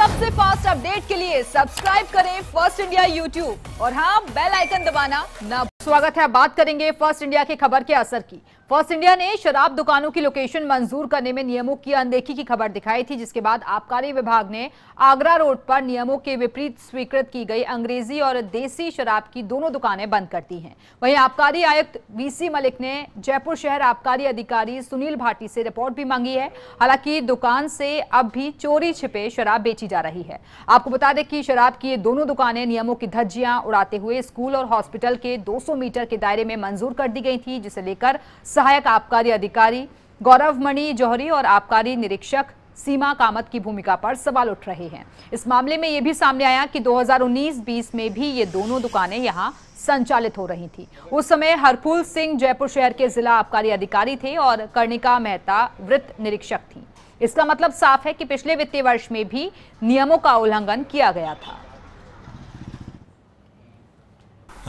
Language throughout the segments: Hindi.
सबसे फास्ट अपडेट के लिए सब्सक्राइब करें फर्स्ट इंडिया यूट्यूब और हाँ बेल आइकन दबाना ना स्वागत है बात करेंगे फर्स्ट इंडिया की खबर के असर की फर्स्ट इंडिया ने शराब दुकानों की लोकेशन मंजूर करने में नियमों की अनदेखी की खबर दिखाई थी जिसके बाद आबकारी विभाग ने आगरा रोड पर नियमों के विपरीत स्वीकृत की गई अंग्रेजी और देसी शराब की दोनों दुकानें बंद कर दी हैं वहीं आबकारी आयुक्त वीसी मलिक ने जयपुर शहर आबकारी अधिकारी सुनील भाटी से रिपोर्ट भी मांगी है हालांकि दुकान से अब भी चोरी छिपे शराब बेची जा रही है आपको बता दें कि शराब की ये दोनों दुकानें नियमों की धज्जियां उड़ाते हुए स्कूल और हॉस्पिटल के दो मीटर के दायरे में मंजूर कर दी गई थी जिसे लेकर सहायक आबकारी अधिकारी गौरव मणि जौहरी और आबकारी निरीक्षक सीमा कामत की भूमिका पर सवाल उठ रहे हैं इस मामले में यह भी सामने आया कि 2019-20 में भी ये दोनों दुकानें यहां संचालित हो रही थी उस समय हरफूल सिंह जयपुर शहर के जिला आबकारी अधिकारी थे और कर्णिका मेहता वृत्त निरीक्षक थी इसका मतलब साफ है कि पिछले वित्तीय वर्ष में भी नियमों का उल्लंघन किया गया था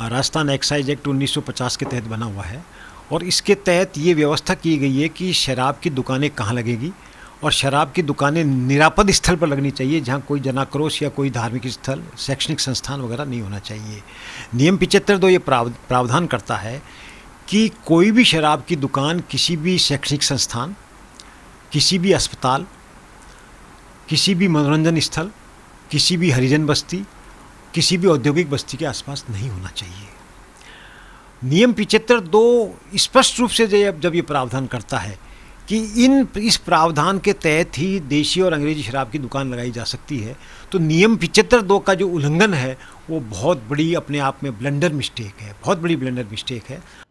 राजस्थान एक्साइज एक्ट 1950 के तहत बना हुआ है और इसके तहत ये व्यवस्था की गई है कि शराब की दुकानें कहाँ लगेगी और शराब की दुकानें निरापद स्थल पर लगनी चाहिए जहाँ कोई जनाक्रोश या कोई धार्मिक स्थल शैक्षणिक संस्थान वगैरह नहीं होना चाहिए नियम पिचहत्तर दो ये प्रावधान करता है कि कोई भी शराब की दुकान किसी भी शैक्षणिक संस्थान किसी भी अस्पताल किसी भी मनोरंजन स्थल किसी भी हरिजन बस्ती किसी भी औद्योगिक बस्ती के आसपास नहीं होना चाहिए नियम पिचहत्तर दो स्पष्ट रूप से जब ये प्रावधान करता है कि इन इस प्रावधान के तहत ही देशी और अंग्रेजी शराब की दुकान लगाई जा सकती है तो नियम पिचहत्तर दो का जो उल्लंघन है वो बहुत बड़ी अपने आप में ब्लंडर मिस्टेक है बहुत बड़ी ब्लंडर मिस्टेक है